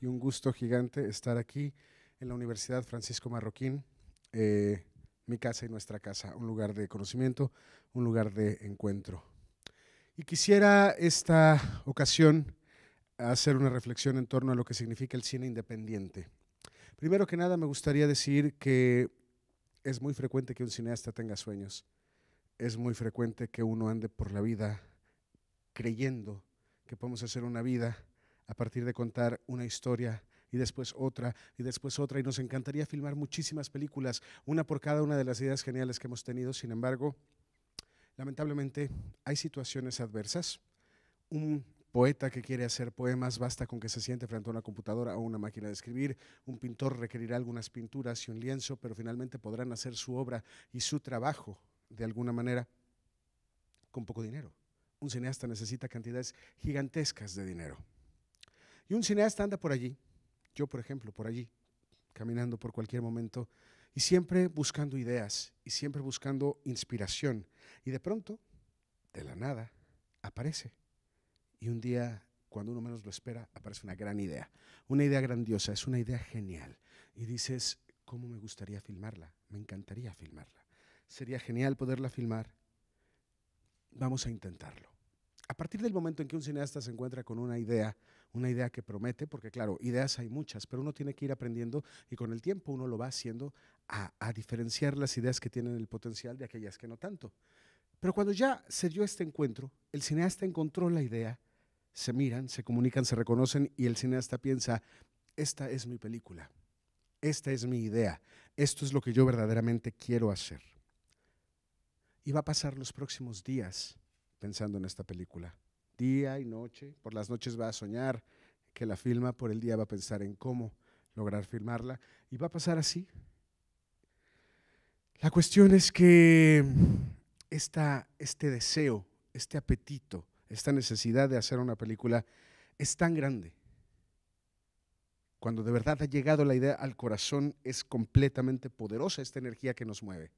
y un gusto gigante estar aquí en la Universidad Francisco Marroquín, eh, mi casa y nuestra casa, un lugar de conocimiento, un lugar de encuentro. Y quisiera esta ocasión hacer una reflexión en torno a lo que significa el cine independiente. Primero que nada, me gustaría decir que es muy frecuente que un cineasta tenga sueños, es muy frecuente que uno ande por la vida creyendo que podemos hacer una vida a partir de contar una historia y después otra y después otra. Y nos encantaría filmar muchísimas películas, una por cada una de las ideas geniales que hemos tenido. Sin embargo, lamentablemente hay situaciones adversas. Un poeta que quiere hacer poemas basta con que se siente frente a una computadora o una máquina de escribir. Un pintor requerirá algunas pinturas y un lienzo, pero finalmente podrán hacer su obra y su trabajo de alguna manera con poco dinero. Un cineasta necesita cantidades gigantescas de dinero. Y un cineasta anda por allí, yo por ejemplo, por allí, caminando por cualquier momento, y siempre buscando ideas, y siempre buscando inspiración. Y de pronto, de la nada, aparece. Y un día, cuando uno menos lo espera, aparece una gran idea, una idea grandiosa, es una idea genial. Y dices, ¿cómo me gustaría filmarla? Me encantaría filmarla. Sería genial poderla filmar. Vamos a intentarlo. A partir del momento en que un cineasta se encuentra con una idea una idea que promete, porque claro, ideas hay muchas, pero uno tiene que ir aprendiendo y con el tiempo uno lo va haciendo a, diferenciar las ideas que tienen el potencial de aquellas que no tanto. Pero cuando ya se dio este encuentro, el cineasta encontró la idea, se miran, se comunican, se reconocen y el cineasta piensa, esta es mi película, esta es mi idea, esto es lo que yo verdaderamente quiero hacer. Y va a pasar los próximos días pensando en esta película día y noche. Por las noches va a soñar que la filma, por el día va a pensar en cómo lograr filmarla y va a pasar así. La cuestión es que esta, este deseo, este apetito, esta necesidad de hacer una película es tan grande. Cuando de verdad ha llegado la idea al corazón, es completamente poderosa esta energía que nos mueve.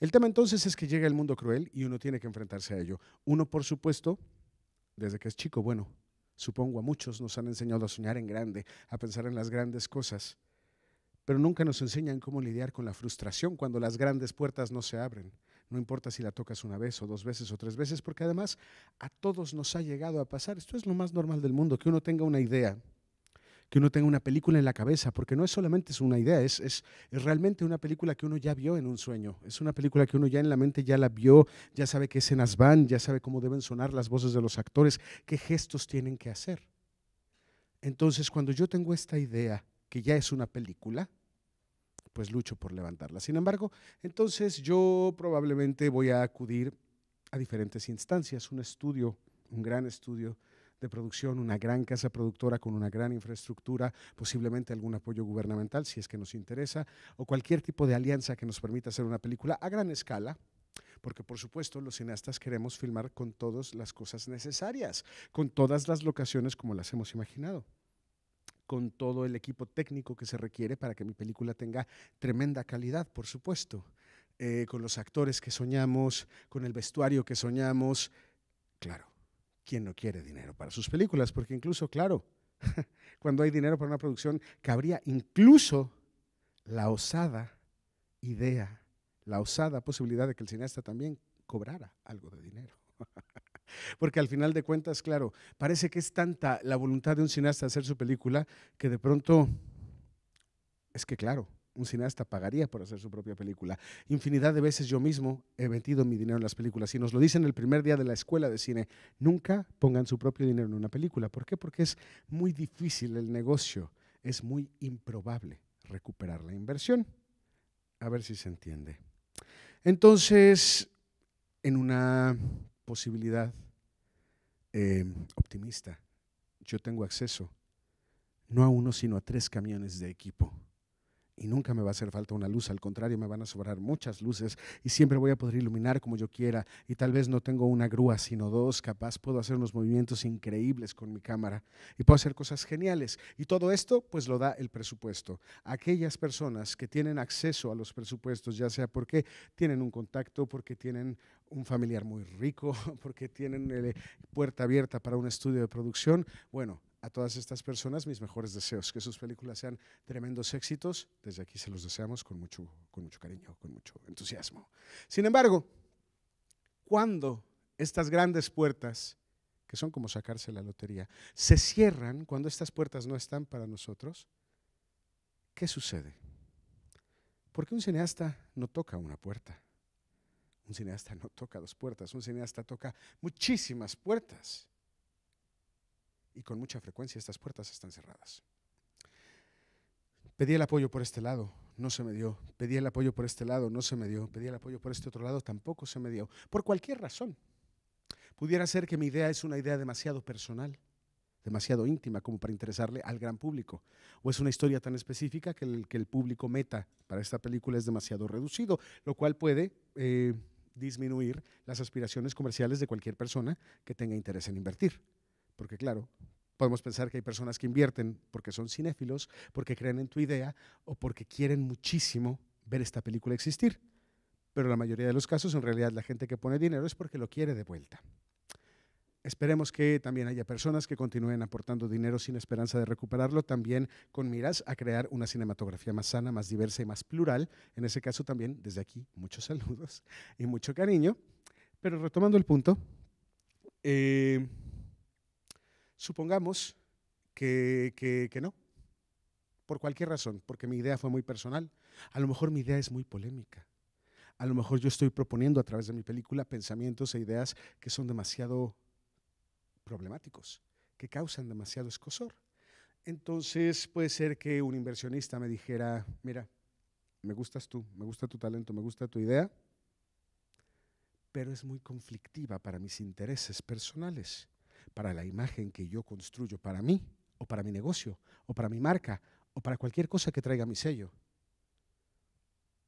El tema entonces es que llega el mundo cruel y uno tiene que enfrentarse a ello. Uno, por supuesto, desde que es chico, bueno, supongo a muchos nos han enseñado a soñar en grande, a pensar en las grandes cosas, pero nunca nos enseñan cómo lidiar con la frustración cuando las grandes puertas no se abren. No importa si la tocas una vez o dos veces o tres veces, porque además a todos nos ha llegado a pasar. Esto es lo más normal del mundo, que uno tenga una idea que uno tenga una película en la cabeza, porque no es solamente es una idea, es, realmente una película que uno ya vio en un sueño, es una película que uno ya en la mente ya la vio, ya sabe qué escenas van, ya sabe cómo deben sonar las voces de los actores, qué gestos tienen que hacer. Entonces, cuando yo tengo esta idea, que ya es una película, pues lucho por levantarla. Sin embargo, entonces yo probablemente voy a acudir a diferentes instancias, un estudio, un gran estudio de producción, una gran casa productora con una gran infraestructura, posiblemente algún apoyo gubernamental si es que nos interesa, o cualquier tipo de alianza que nos permita hacer una película a gran escala, porque por supuesto los cineastas queremos filmar con todas las cosas necesarias, con todas las locaciones como las hemos imaginado con todo el equipo técnico que se requiere para que mi película tenga tremenda calidad, por supuesto, eh, con los actores que soñamos, con el vestuario que soñamos, claro. ¿Quién no quiere dinero para sus películas, porque incluso, claro, cuando hay dinero para una producción, cabría incluso la osada idea, la osada posibilidad de que el cineasta también cobrara algo de dinero. Porque al final de cuentas, claro, parece que es tanta la voluntad de un cineasta hacer su película que de pronto, es que claro, un cineasta pagaría por hacer su propia película. Infinidad de veces yo mismo he metido mi dinero en las películas y nos lo dicen el primer día de la escuela de cine. Nunca pongan su propio dinero en una película. ¿Por qué? Porque es muy difícil el negocio. Es muy improbable recuperar la inversión. A ver si se entiende. Entonces, en una posibilidad eh, optimista, yo tengo acceso no a uno, sino a tres camiones de equipo y nunca me va a hacer falta una luz, al contrario, me van a sobrar muchas luces y siempre voy a poder iluminar como yo quiera y tal vez no tengo una grúa, sino dos, capaz puedo hacer unos movimientos increíbles con mi cámara y puedo hacer cosas geniales. Y todo esto pues lo da el presupuesto. Aquellas personas que tienen acceso a los presupuestos, ya sea porque tienen un contacto, porque tienen un familiar muy rico, porque tienen eh, puerta abierta para un estudio de producción, bueno, a todas estas personas mis mejores deseos, que sus películas sean tremendos éxitos. Desde aquí se los deseamos con mucho, con mucho cariño, con mucho entusiasmo. Sin embargo, cuando estas grandes puertas, que son como sacarse la lotería, se cierran, cuando estas puertas no están para nosotros, ¿qué sucede? Porque un cineasta no toca una puerta. Un cineasta no toca dos puertas, un cineasta toca muchísimas puertas y con mucha frecuencia estas puertas están cerradas. Pedí el apoyo por este lado, no se me dio. Pedí el apoyo por este lado, no se me dio. Pedí el apoyo por este otro lado, tampoco se me dio. Por cualquier razón. Pudiera ser que mi idea es una idea demasiado personal, demasiado íntima como para interesarle al gran público. O es una historia tan específica que el, que el público meta para esta película es demasiado reducido, lo cual puede eh, disminuir las aspiraciones comerciales de cualquier persona que tenga interés en invertir. Porque claro, podemos pensar que hay personas que invierten porque son cinéfilos, porque creen en tu idea o porque quieren muchísimo ver esta película existir. Pero la mayoría de los casos, en realidad, la gente que pone dinero es porque lo quiere de vuelta. Esperemos que también haya personas que continúen aportando dinero sin esperanza de recuperarlo, también con miras a crear una cinematografía más sana, más diversa y más plural. En ese caso también, desde aquí, muchos saludos y mucho cariño. Pero retomando el punto, eh, Supongamos que, no, por cualquier razón, porque mi idea fue muy personal. A lo mejor mi idea es muy polémica. A lo mejor yo estoy proponiendo a través de mi película pensamientos e ideas que son demasiado problemáticos, que causan demasiado escosor. Entonces puede ser que un inversionista me dijera, mira, me gustas tú, me gusta tu talento, me gusta tu idea, pero es muy conflictiva para mis intereses personales para la imagen que yo construyo para mí, o para mi negocio, o para mi marca, o para cualquier cosa que traiga mi sello.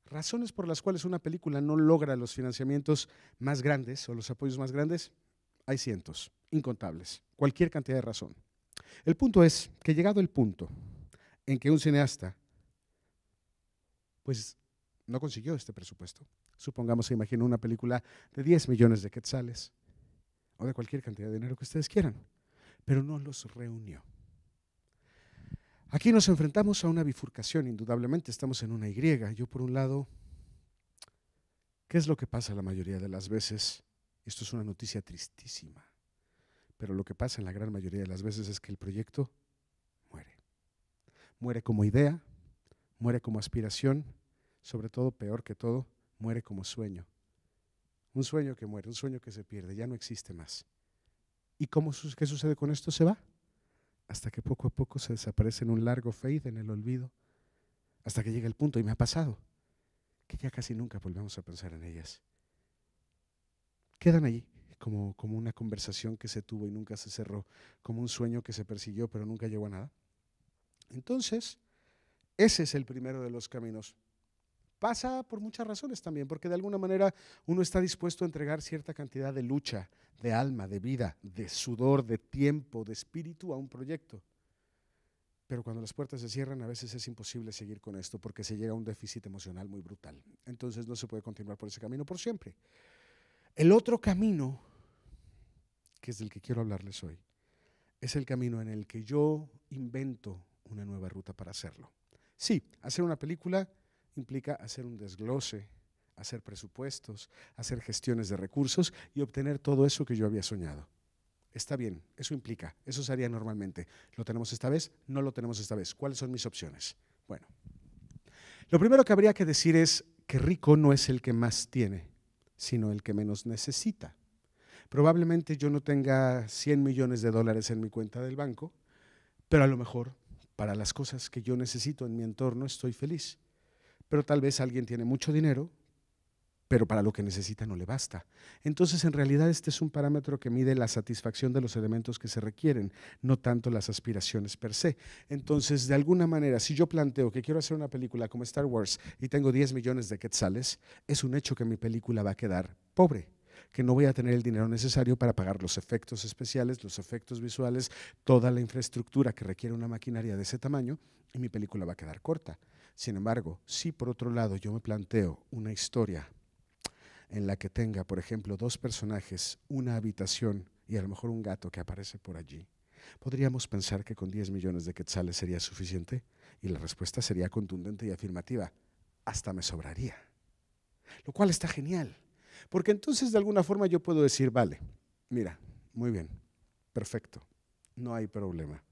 Razones por las cuales una película no logra los financiamientos más grandes o los apoyos más grandes, hay cientos, incontables, cualquier cantidad de razón. El punto es que llegado el punto en que un cineasta, pues no consiguió este presupuesto. Supongamos, se imagina una película de 10 millones de quetzales o de cualquier cantidad de dinero que ustedes quieran, pero no los reunió. Aquí nos enfrentamos a una bifurcación, indudablemente estamos en una Y. Yo por un lado, ¿qué es lo que pasa la mayoría de las veces? Esto es una noticia tristísima, pero lo que pasa en la gran mayoría de las veces es que el proyecto muere. Muere como idea, muere como aspiración, sobre todo, peor que todo, muere como sueño, un sueño que muere, un sueño que se pierde, ya no existe más. ¿Y cómo, qué sucede con esto? Se va. Hasta que poco a poco se desaparece en un largo fade, en el olvido, hasta que llega el punto, y me ha pasado, que ya casi nunca volvemos a pensar en ellas. Quedan allí, como, como una conversación que se tuvo y nunca se cerró, como un sueño que se persiguió pero nunca llegó a nada. Entonces, ese es el primero de los caminos pasa por muchas razones también, porque de alguna manera uno está dispuesto a entregar cierta cantidad de lucha, de alma, de vida, de sudor, de tiempo, de espíritu a un proyecto. Pero cuando las puertas se cierran, a veces es imposible seguir con esto porque se llega a un déficit emocional muy brutal. Entonces no se puede continuar por ese camino por siempre. El otro camino, que es del que quiero hablarles hoy, es el camino en el que yo invento una nueva ruta para hacerlo. Sí, hacer una película implica hacer un desglose, hacer presupuestos, hacer gestiones de recursos y obtener todo eso que yo había soñado. Está bien, eso implica, eso se haría normalmente. ¿Lo tenemos esta vez? No lo tenemos esta vez. ¿Cuáles son mis opciones? Bueno, lo primero que habría que decir es que rico no es el que más tiene, sino el que menos necesita. Probablemente yo no tenga 100 millones de dólares en mi cuenta del banco, pero a lo mejor para las cosas que yo necesito en mi entorno estoy feliz. Pero tal vez alguien tiene mucho dinero, pero para lo que necesita no le basta. Entonces, en realidad, este es un parámetro que mide la satisfacción de los elementos que se requieren, no tanto las aspiraciones per se. Entonces, de alguna manera, si yo planteo que quiero hacer una película como Star Wars y tengo 10 millones de quetzales, es un hecho que mi película va a quedar pobre que no voy a tener el dinero necesario para pagar los efectos especiales, los efectos visuales, toda la infraestructura que requiere una maquinaria de ese tamaño y mi película va a quedar corta. Sin embargo, si por otro lado yo me planteo una historia en la que tenga, por ejemplo, dos personajes, una habitación y a lo mejor un gato que aparece por allí, ¿podríamos pensar que con 10 millones de quetzales sería suficiente? Y la respuesta sería contundente y afirmativa, hasta me sobraría. Lo cual está genial, porque entonces de alguna forma yo puedo decir, vale, mira, muy bien, perfecto, no hay problema.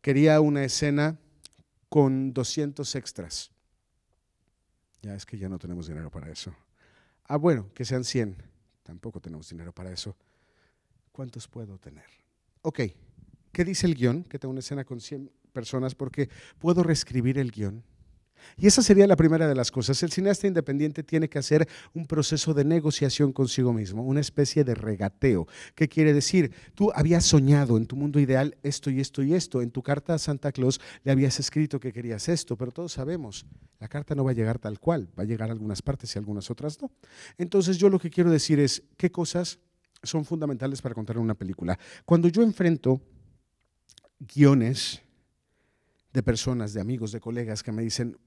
Quería una escena con 200 extras. Ya es que ya no tenemos dinero para eso. Ah, bueno, que sean 100. Tampoco tenemos dinero para eso. ¿Cuántos puedo tener? Ok, ¿qué dice el guión? Que tengo una escena con 100 personas porque puedo reescribir el guión y esa sería la primera de las cosas. El cineasta independiente tiene que hacer un proceso de negociación consigo mismo, una especie de regateo. ¿Qué quiere decir? Tú habías soñado en tu mundo ideal esto y esto y esto. En tu carta a Santa Claus le habías escrito que querías esto, pero todos sabemos, la carta no va a llegar tal cual, va a llegar a algunas partes y algunas otras no. Entonces yo lo que quiero decir es qué cosas son fundamentales para contar una película. Cuando yo enfrento guiones de personas, de amigos, de colegas que me dicen,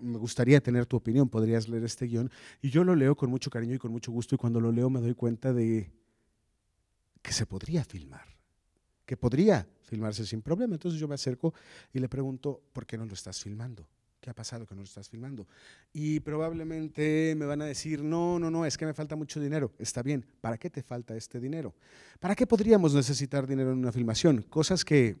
me gustaría tener tu opinión, podrías leer este guión. Y yo lo leo con mucho cariño y con mucho gusto y cuando lo leo me doy cuenta de que se podría filmar, que podría filmarse sin problema. Entonces yo me acerco y le pregunto, ¿por qué no lo estás filmando? ¿Qué ha pasado que no lo estás filmando? Y probablemente me van a decir, no, no, no, es que me falta mucho dinero. Está bien, ¿para qué te falta este dinero? ¿Para qué podríamos necesitar dinero en una filmación? Cosas que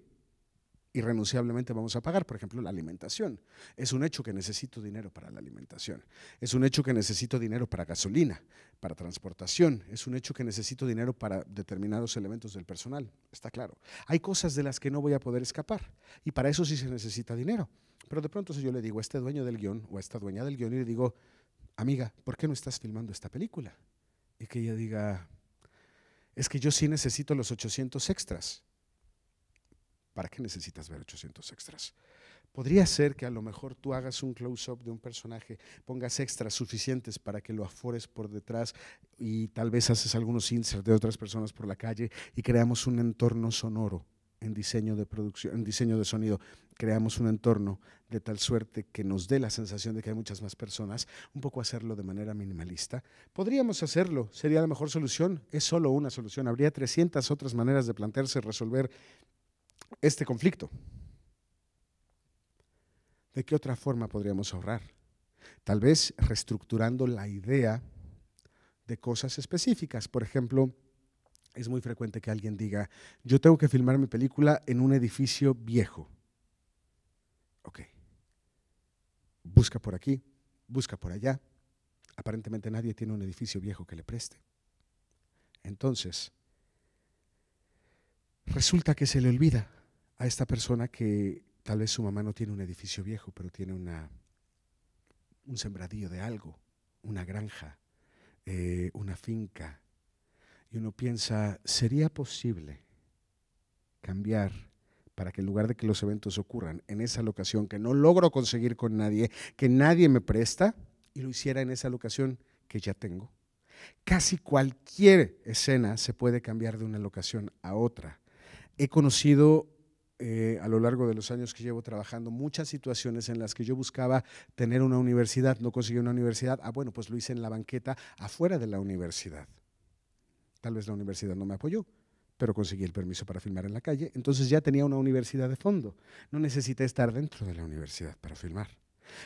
irrenunciablemente vamos a pagar. Por ejemplo, la alimentación. Es un hecho que necesito dinero para la alimentación. Es un hecho que necesito dinero para gasolina, para transportación. Es un hecho que necesito dinero para determinados elementos del personal. Está claro. Hay cosas de las que no voy a poder escapar. Y para eso sí se necesita dinero. Pero de pronto si yo le digo a este dueño del guión o a esta dueña del guión y le digo, amiga, ¿por qué no estás filmando esta película? Y que ella diga, es que yo sí necesito los 800 extras. ¿Para qué necesitas ver 800 extras? Podría ser que a lo mejor tú hagas un close-up de un personaje, pongas extras suficientes para que lo afores por detrás y tal vez haces algunos inserts de otras personas por la calle y creamos un entorno sonoro en diseño de producción, en diseño de sonido, creamos un entorno de tal suerte que nos dé la sensación de que hay muchas más personas, un poco hacerlo de manera minimalista. Podríamos hacerlo, sería la mejor solución, es solo una solución, habría 300 otras maneras de plantearse resolver este conflicto? ¿De qué otra forma podríamos ahorrar? Tal vez reestructurando la idea de cosas específicas. Por ejemplo, es muy frecuente que alguien diga, yo tengo que filmar mi película en un edificio viejo. Ok. Busca por aquí, busca por allá. Aparentemente nadie tiene un edificio viejo que le preste. Entonces, resulta que se le olvida a esta persona que tal vez su mamá no tiene un edificio viejo, pero tiene una, un sembradío de algo, una granja, eh, una finca. Y uno piensa, ¿sería posible cambiar para que en lugar de que los eventos ocurran en esa locación que no logro conseguir con nadie, que nadie me presta, y lo hiciera en esa locación que ya tengo? Casi cualquier escena se puede cambiar de una locación a otra. He conocido eh, a lo largo de los años que llevo trabajando muchas situaciones en las que yo buscaba tener una universidad, no conseguí una universidad, ah, bueno, pues lo hice en la banqueta afuera de la universidad. Tal vez la universidad no me apoyó, pero conseguí el permiso para filmar en la calle, entonces ya tenía una universidad de fondo. No necesité estar dentro de la universidad para filmar.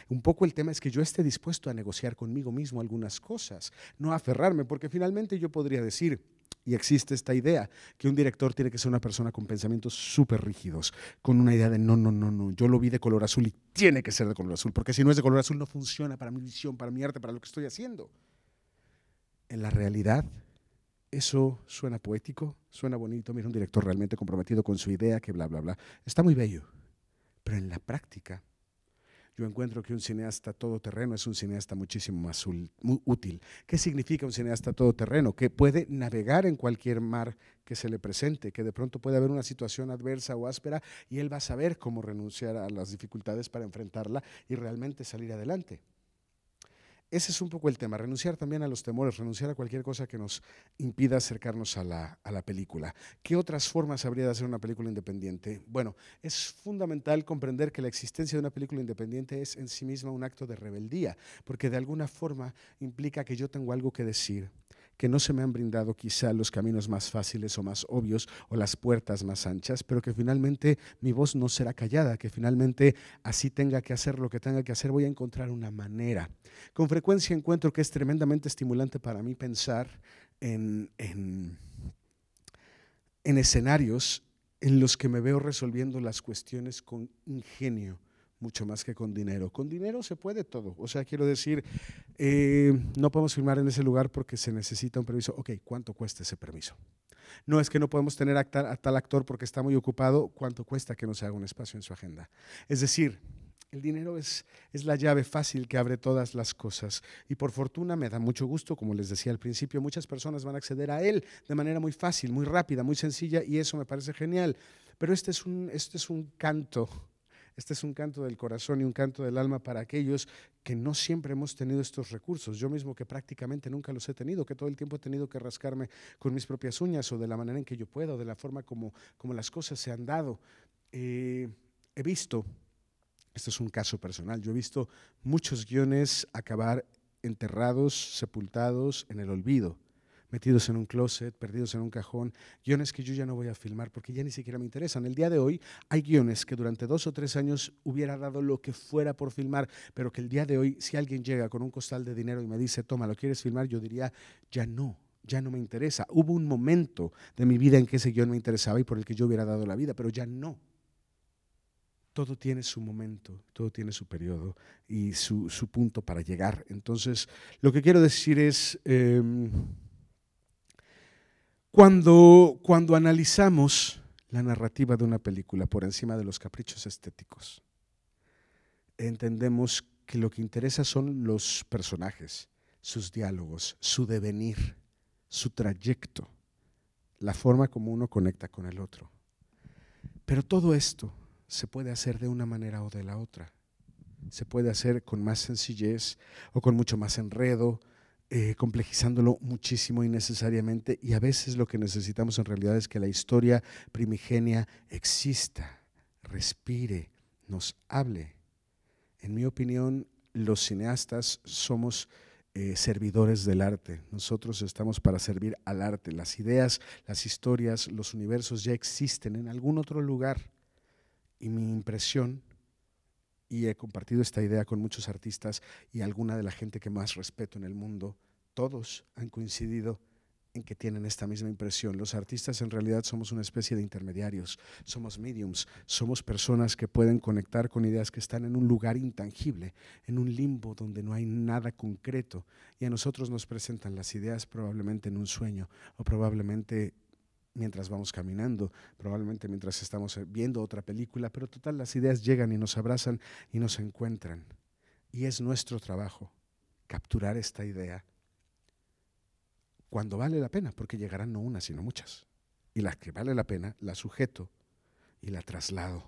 Un poco el tema es que yo esté dispuesto a negociar conmigo mismo algunas cosas, no aferrarme, porque finalmente yo podría decir, y existe esta idea que un director tiene que ser una persona con pensamientos súper rígidos, con una idea de no, no, no, no, yo lo vi de color azul y tiene que ser de color azul, porque si no es de color azul no funciona para mi visión, para mi arte, para lo que estoy haciendo. En la realidad, eso suena poético, suena bonito, mira un director realmente comprometido con su idea, que bla, bla, bla. Está muy bello, pero en la práctica yo encuentro que un cineasta todoterreno es un cineasta muchísimo más útil. ¿Qué significa un cineasta todoterreno? Que puede navegar en cualquier mar que se le presente, que de pronto puede haber una situación adversa o áspera y él va a saber cómo renunciar a las dificultades para enfrentarla y realmente salir adelante. Ese es un poco el tema, renunciar también a los temores, renunciar a cualquier cosa que nos impida acercarnos a la, película. ¿Qué otras formas habría de hacer una película independiente? Bueno, es fundamental comprender que la existencia de una película independiente es en sí misma un acto de rebeldía, porque de alguna forma implica que yo tengo algo que decir que no se me han brindado quizá los caminos más fáciles o más obvios o las puertas más anchas, pero que finalmente mi voz no será callada, que finalmente así tenga que hacer lo que tenga que hacer, voy a encontrar una manera. Con frecuencia encuentro que es tremendamente estimulante para mí pensar en, en escenarios en los que me veo resolviendo las cuestiones con ingenio, mucho más que con dinero. Con dinero se puede todo. O sea, quiero decir, eh, no podemos firmar en ese lugar porque se necesita un permiso. Ok, ¿cuánto cuesta ese permiso? No es que no podemos tener a tal, a tal actor porque está muy ocupado. ¿Cuánto cuesta que nos haga un espacio en su agenda? Es decir, el dinero es, es, la llave fácil que abre todas las cosas. Y por fortuna me da mucho gusto, como les decía al principio, muchas personas van a acceder a él de manera muy fácil, muy rápida, muy sencilla, y eso me parece genial. Pero este es un, este es un canto este es un canto del corazón y un canto del alma para aquellos que no siempre hemos tenido estos recursos. Yo mismo que prácticamente nunca los he tenido, que todo el tiempo he tenido que rascarme con mis propias uñas o de la manera en que yo puedo, de la forma como, las cosas se han dado. Eh, he visto, esto es un caso personal, yo he visto muchos guiones acabar enterrados, sepultados en el olvido metidos en un closet, perdidos en un cajón, guiones que yo ya no voy a filmar porque ya ni siquiera me interesan. El día de hoy hay guiones que durante dos o tres años hubiera dado lo que fuera por filmar, pero que el día de hoy si alguien llega con un costal de dinero y me dice, toma, ¿lo quieres filmar? Yo diría, ya no, ya no me interesa. Hubo un momento de mi vida en que ese guión me interesaba y por el que yo hubiera dado la vida, pero ya no. Todo tiene su momento, todo tiene su periodo y su, punto para llegar. Entonces, lo que quiero decir es... Em, cuando, analizamos la narrativa de una película por encima de los caprichos estéticos, entendemos que lo que interesa son los personajes, sus diálogos, su devenir, su trayecto, la forma como uno conecta con el otro. Pero todo esto se puede hacer de una manera o de la otra. Se puede hacer con más sencillez o con mucho más enredo eh, complejizándolo muchísimo innecesariamente y a veces lo que necesitamos en realidad es que la historia primigenia exista, respire, nos hable. En mi opinión, los cineastas somos eh, servidores del arte. Nosotros estamos para servir al arte. Las ideas, las historias, los universos ya existen en algún otro lugar. Y mi impresión y he compartido esta idea con muchos artistas y alguna de la gente que más respeto en el mundo, todos han coincidido en que tienen esta misma impresión. Los artistas en realidad somos una especie de intermediarios, somos mediums, somos personas que pueden conectar con ideas que están en un lugar intangible, en un limbo donde no hay nada concreto y a nosotros nos presentan las ideas probablemente en un sueño o probablemente mientras vamos caminando, probablemente mientras estamos eh, viendo otra película, pero total las ideas llegan y nos abrazan y nos encuentran. Y es nuestro trabajo capturar esta idea cuando vale la pena, porque llegarán no unas, sino muchas. Y las que vale la pena, la sujeto y la traslado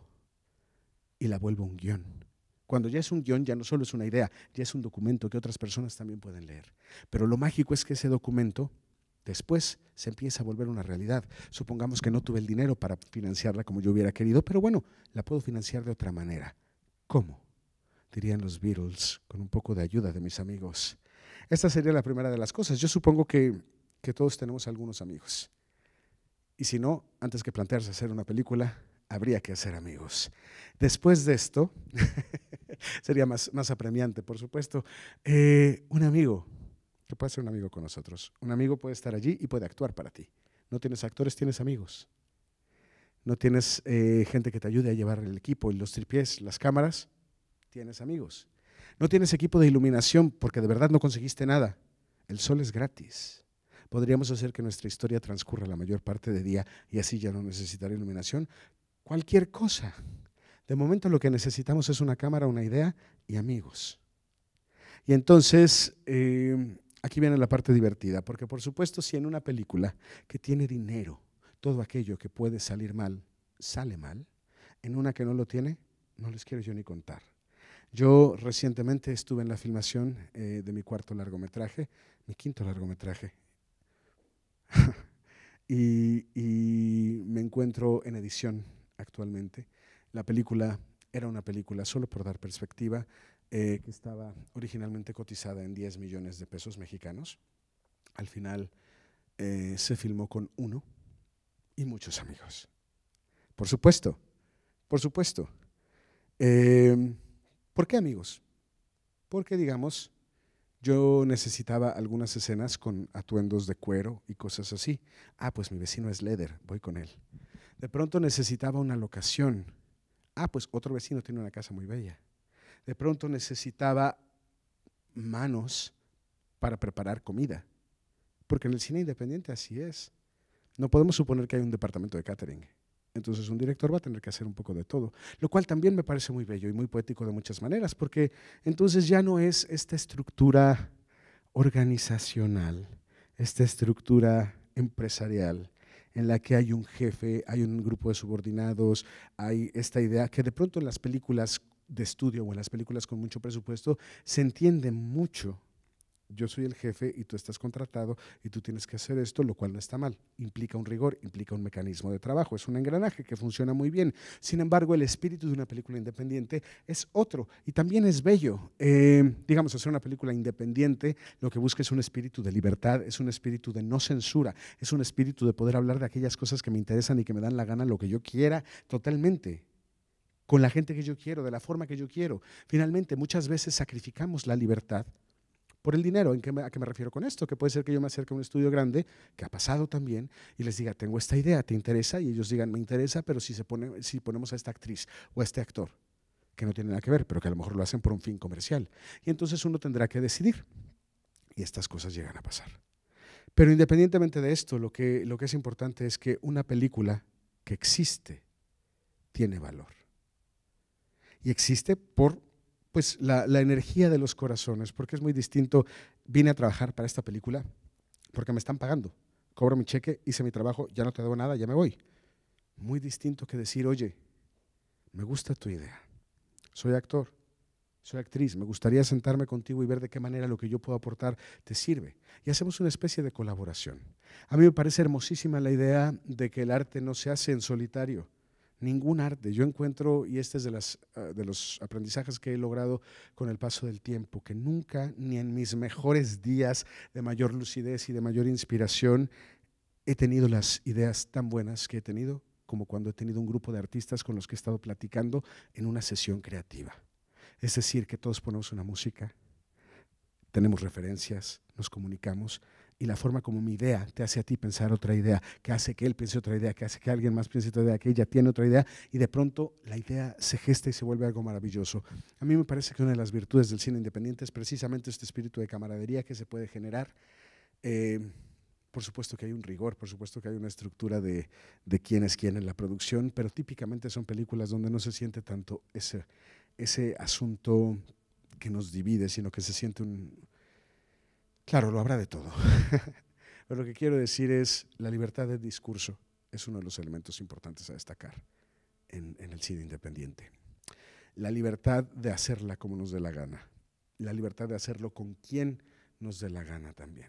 y la vuelvo un guión. Cuando ya es un guión, ya no solo es una idea, ya es un documento que otras personas también pueden leer. Pero lo mágico es que ese documento después se empieza a volver una realidad. Supongamos que no tuve el dinero para financiarla como yo hubiera querido, pero bueno, la puedo financiar de otra manera. ¿Cómo? Dirían los Beatles, con un poco de ayuda de mis amigos. Esta sería la primera de las cosas. Yo supongo que, todos tenemos algunos amigos. Y si no, antes que plantearse hacer una película, habría que hacer amigos. Después de esto, sería más, más apremiante, por supuesto, eh, un amigo que puede ser un amigo con nosotros. Un amigo puede estar allí y puede actuar para ti. No tienes actores, tienes amigos. No tienes eh, gente que te ayude a llevar el equipo, los tripiés, las cámaras, tienes amigos. No tienes equipo de iluminación porque de verdad no conseguiste nada. El sol es gratis. Podríamos hacer que nuestra historia transcurra la mayor parte del día y así ya no necesitará iluminación. Cualquier cosa. De momento lo que necesitamos es una cámara, una idea y amigos. Y entonces... Em, aquí viene la parte divertida, porque por supuesto si en una película que tiene dinero, todo aquello que puede salir mal, sale mal, en una que no lo tiene, no les quiero yo ni contar. Yo recientemente estuve en la filmación eh, de mi cuarto largometraje, mi quinto largometraje, y, y me encuentro en edición actualmente. La película era una película, solo por dar perspectiva, eh, que estaba originalmente cotizada en 10 millones de pesos mexicanos, al final eh, se filmó con uno y muchos amigos. Por supuesto, por supuesto. Eh, ¿Por qué amigos? Porque, digamos, yo necesitaba algunas escenas con atuendos de cuero y cosas así. Ah, pues mi vecino es Leder, voy con él. De pronto necesitaba una locación. Ah, pues otro vecino tiene una casa muy bella de pronto necesitaba manos para preparar comida. Porque en el cine independiente así es. No podemos suponer que hay un departamento de catering. Entonces un director va a tener que hacer un poco de todo, lo cual también me parece muy bello y muy poético de muchas maneras, porque entonces ya no es esta estructura organizacional, esta estructura empresarial en la que hay un jefe, hay un grupo de subordinados, hay esta idea que de pronto en las películas de estudio o en las películas con mucho presupuesto, se entiende mucho. Yo soy el jefe y tú estás contratado y tú tienes que hacer esto, lo cual no está mal. Implica un rigor, implica un mecanismo de trabajo, es un engranaje que funciona muy bien. Sin embargo, el espíritu de una película independiente es otro y también es bello. Eh, digamos, hacer una película independiente lo que busca es un espíritu de libertad, es un espíritu de no censura, es un espíritu de poder hablar de aquellas cosas que me interesan y que me dan la gana lo que yo quiera totalmente con la gente que yo quiero, de la forma que yo quiero. Finalmente, muchas veces sacrificamos la libertad por el dinero. ¿A qué me refiero con esto? Que puede ser que yo me acerque a un estudio grande, que ha pasado también, y les diga, tengo esta idea, ¿te interesa? Y ellos digan, me interesa, pero si, se pone, si ponemos a esta actriz o a este actor, que no tiene nada que ver, pero que a lo mejor lo hacen por un fin comercial. Y entonces uno tendrá que decidir. Y estas cosas llegan a pasar. Pero independientemente de esto, lo que, lo que es importante es que una película que existe tiene valor y existe por pues, la, la energía de los corazones, porque es muy distinto. Vine a trabajar para esta película porque me están pagando. Cobro mi cheque, hice mi trabajo, ya no te debo nada, ya me voy. Muy distinto que decir, oye, me gusta tu idea. Soy actor, soy actriz, me gustaría sentarme contigo y ver de qué manera lo que yo puedo aportar te sirve. Y hacemos una especie de colaboración. A mí me parece hermosísima la idea de que el arte no se hace en solitario, ningún arte. Yo encuentro, y este es de, ah, de los aprendizajes que he logrado con el paso del tiempo, que nunca, ni en mis mejores días de mayor lucidez y de mayor inspiración, he tenido las ideas tan buenas que he tenido como cuando he tenido un grupo de artistas con los que he estado platicando en una sesión creativa. Es decir, que todos ponemos una música, tenemos referencias, nos comunicamos, y la forma como mi idea te hace a ti pensar otra idea, que hace que él piense otra idea, que hace que alguien más piense otra idea, que ella tiene otra idea, y de pronto la idea se gesta y se vuelve algo maravilloso. A mí me parece que una de las virtudes del cine independiente es precisamente este espíritu de camaradería que se puede generar. Eh, por supuesto que hay un rigor, por supuesto que hay una estructura de, de, quién es quién en la producción, pero típicamente son películas donde no se siente tanto ese, ese asunto que nos divide, sino que se siente un, Claro, lo habrá de todo. Pero lo que quiero decir es, la libertad de discurso es uno de los elementos importantes a destacar en, el cine independiente. La libertad de hacerla como nos dé la gana. La libertad de hacerlo con quien nos dé la gana también.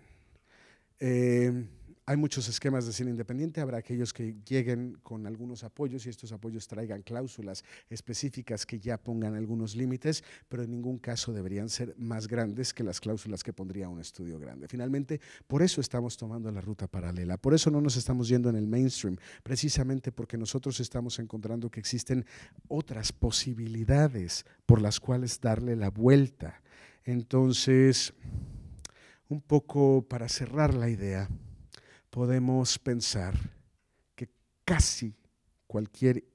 Eh, hay muchos esquemas de cine independiente, habrá aquellos que lleguen con algunos apoyos y estos apoyos traigan cláusulas específicas que ya pongan algunos límites, pero en ningún caso deberían ser más grandes que las cláusulas que pondría un estudio grande. Finalmente, por eso estamos tomando la ruta paralela, por eso no nos estamos yendo en el mainstream, precisamente porque nosotros estamos encontrando que existen otras posibilidades por las cuales darle la vuelta. Entonces... Un poco para cerrar la idea, podemos pensar que casi cualquier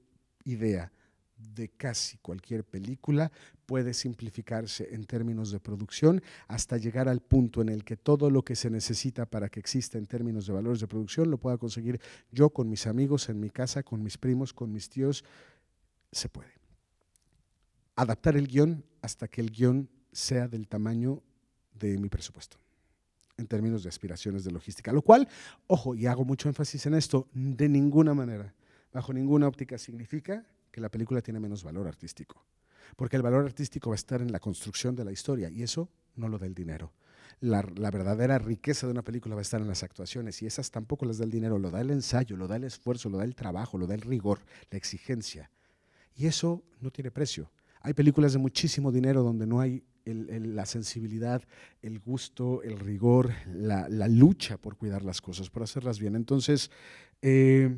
idea de casi cualquier película puede simplificarse en términos de producción hasta llegar al punto en el que todo lo que se necesita para que exista en términos de valores de producción lo pueda conseguir yo con mis amigos, en mi casa, con mis primos, con mis tíos, se puede. Adaptar el guión hasta que el guión sea del tamaño de mi presupuesto en términos de aspiraciones de logística. Lo cual, ojo, y hago mucho énfasis en esto, de ninguna manera, bajo ninguna óptica significa que la película tiene menos valor artístico. Porque el valor artístico va a estar en la construcción de la historia y eso no lo da el dinero. La, verdadera riqueza de una película va a estar en las actuaciones y esas tampoco las da el dinero, lo da el ensayo, lo da el esfuerzo, lo da el trabajo, lo da el rigor, la exigencia. Y eso no tiene precio. Hay películas de muchísimo dinero donde no hay la sensibilidad, el gusto, el rigor, la, lucha por cuidar las cosas, por hacerlas bien. Entonces, eh,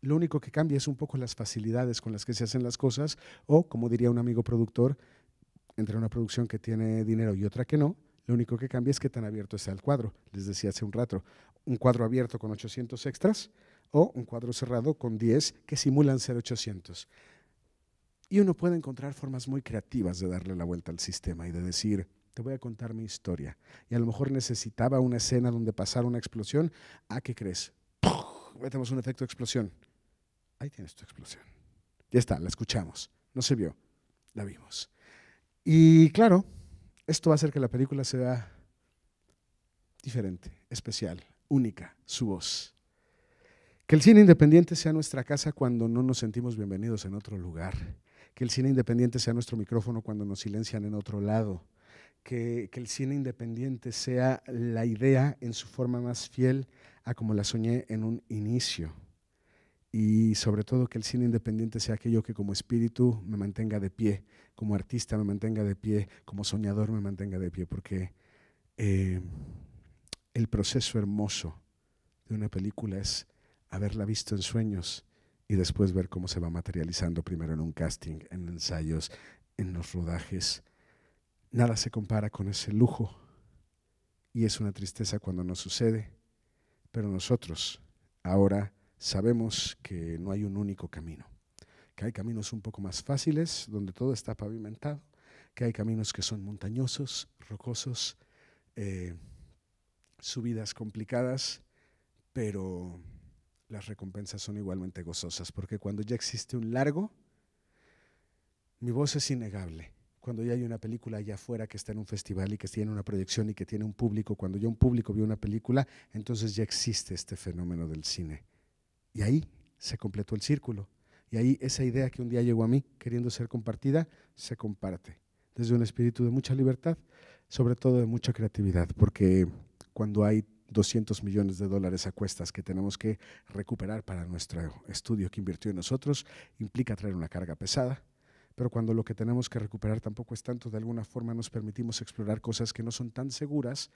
lo único que cambia es un poco las facilidades con las que se hacen las cosas o, como diría un amigo productor, entre una producción que tiene dinero y otra que no, lo único que cambia es qué tan abierto está el cuadro. Les decía hace un rato, un cuadro abierto con 800 extras o un cuadro cerrado con 10 que simulan ser 800. Y uno puede encontrar formas muy creativas de darle la vuelta al sistema y de decir, te voy a contar mi historia. Y a lo mejor necesitaba una escena donde pasara una explosión. ¿A ah, qué crees? Metemos un efecto de explosión. Ahí tienes tu explosión. Ya está, la escuchamos. No se vio, la vimos. Y claro, esto va a hacer que la película sea diferente, especial, única, su voz. Que el cine independiente sea nuestra casa cuando no nos sentimos bienvenidos en otro lugar que el cine independiente sea nuestro micrófono cuando nos silencian en otro lado, que, el cine independiente sea la idea en su forma más fiel a como la soñé en un inicio y sobre todo que el cine independiente sea aquello que como espíritu me mantenga de pie, como artista me mantenga de pie, como soñador me mantenga de pie, porque eh, el proceso hermoso de una película es haberla visto en sueños y después ver cómo se va materializando primero en un casting, en ensayos, en los rodajes. Nada se compara con ese lujo y es una tristeza cuando no sucede, pero nosotros ahora sabemos que no hay un único camino, que hay caminos un poco más fáciles donde todo está pavimentado, que hay caminos que son montañosos, rocosos, eh, subidas complicadas, pero las recompensas son igualmente gozosas, porque cuando ya existe un largo, mi voz es innegable. Cuando ya hay una película allá afuera que está en un festival y que tiene una proyección y que tiene un público, cuando ya un público vio una película, entonces ya existe este fenómeno del cine. Y ahí se completó el círculo. Y ahí esa idea que un día llegó a mí queriendo ser compartida, se comparte. Desde un espíritu de mucha libertad, sobre todo de mucha creatividad, porque cuando hay 200 millones de dólares a cuestas que tenemos que recuperar para nuestro estudio que invirtió en nosotros, implica traer una carga pesada, pero cuando lo que tenemos que recuperar tampoco es tanto, de alguna forma nos permitimos explorar cosas que no son tan seguras,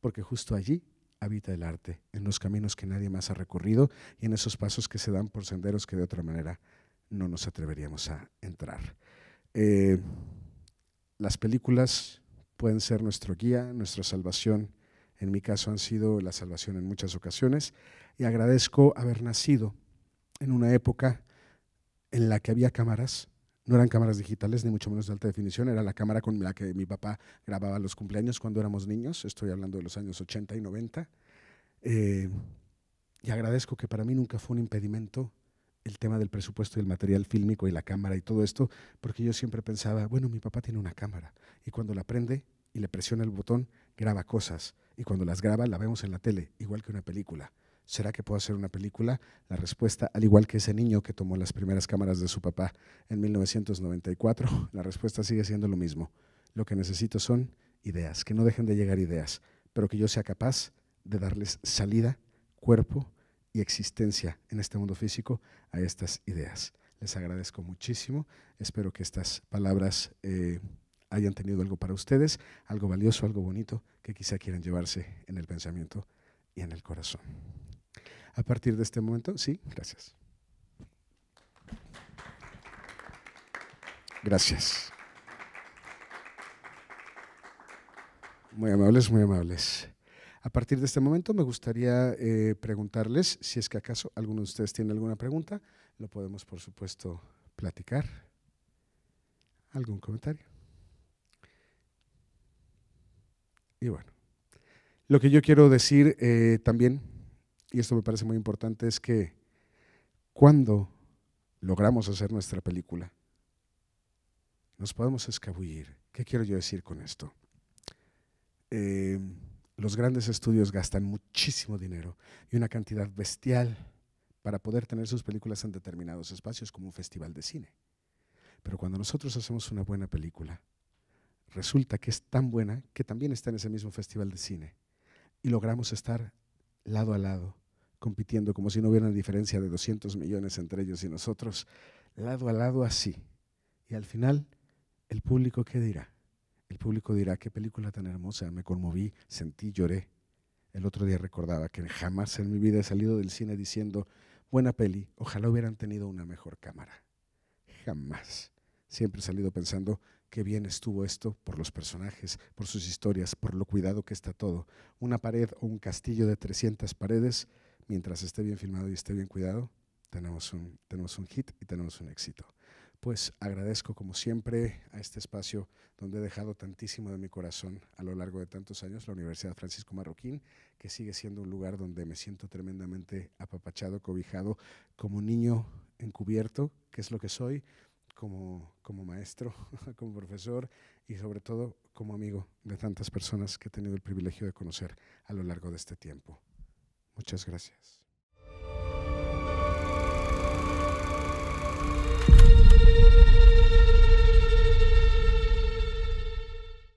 porque justo allí habita el arte, en los caminos que nadie más ha recorrido y en esos pasos que se dan por senderos que de otra manera no nos atreveríamos a entrar. Eh, las películas pueden ser nuestro guía, nuestra salvación, en mi caso han sido la salvación en muchas ocasiones, y agradezco haber nacido en una época en la que había cámaras, no eran cámaras digitales ni mucho menos de alta definición, era la cámara con la que mi papá grababa los cumpleaños cuando éramos niños, estoy hablando de los años 80 y 90, eh, y agradezco que para mí nunca fue un impedimento el tema del presupuesto y el material fílmico y la cámara y todo esto, porque yo siempre pensaba, bueno, mi papá tiene una cámara y cuando la prende y le presiona el botón, graba cosas y cuando las graba la vemos en la tele, igual que una película. ¿Será que puedo hacer una película? La respuesta, al igual que ese niño que tomó las primeras cámaras de su papá en 1994, la respuesta sigue siendo lo mismo. Lo que necesito son ideas, que no dejen de llegar ideas, pero que yo sea capaz de darles salida, cuerpo y existencia en este mundo físico a estas ideas. Les agradezco muchísimo. Espero que estas palabras... Eh, hayan tenido algo para ustedes, algo valioso, algo bonito que quizá quieran llevarse en el pensamiento y en el corazón. A partir de este momento, sí, gracias. Gracias. Muy amables, muy amables. A partir de este momento me gustaría eh, preguntarles si es que acaso alguno de ustedes tiene alguna pregunta. Lo podemos, por supuesto, platicar. ¿Algún comentario? Y bueno, lo que yo quiero decir eh, también, y esto me parece muy importante, es que cuando logramos hacer nuestra película, nos podemos escabullir. ¿Qué quiero yo decir con esto? Eh, los grandes estudios gastan muchísimo dinero y una cantidad bestial para poder tener sus películas en determinados espacios como un festival de cine. Pero cuando nosotros hacemos una buena película, resulta que es tan buena que también está en ese mismo festival de cine. Y logramos estar lado a lado, compitiendo como si no hubiera una diferencia de 200 millones entre ellos y nosotros, lado a lado así. Y al final, ¿el público qué dirá? El público dirá, qué película tan hermosa, me conmoví, sentí, lloré. El otro día recordaba que jamás en mi vida he salido del cine diciendo, buena peli, ojalá hubieran tenido una mejor cámara. Jamás. Siempre he salido pensando, Qué bien estuvo esto por los personajes, por sus historias, por lo cuidado que está todo. Una pared o un castillo de 300 paredes, mientras esté bien filmado y esté bien cuidado, tenemos un, tenemos un hit y tenemos un éxito. Pues agradezco como siempre a este espacio donde he dejado tantísimo de mi corazón a lo largo de tantos años, la Universidad Francisco Marroquín, que sigue siendo un lugar donde me siento tremendamente apapachado, cobijado, como niño encubierto, que es lo que soy, como, como maestro, como profesor y sobre todo como amigo de tantas personas que he tenido el privilegio de conocer a lo largo de este tiempo. Muchas gracias.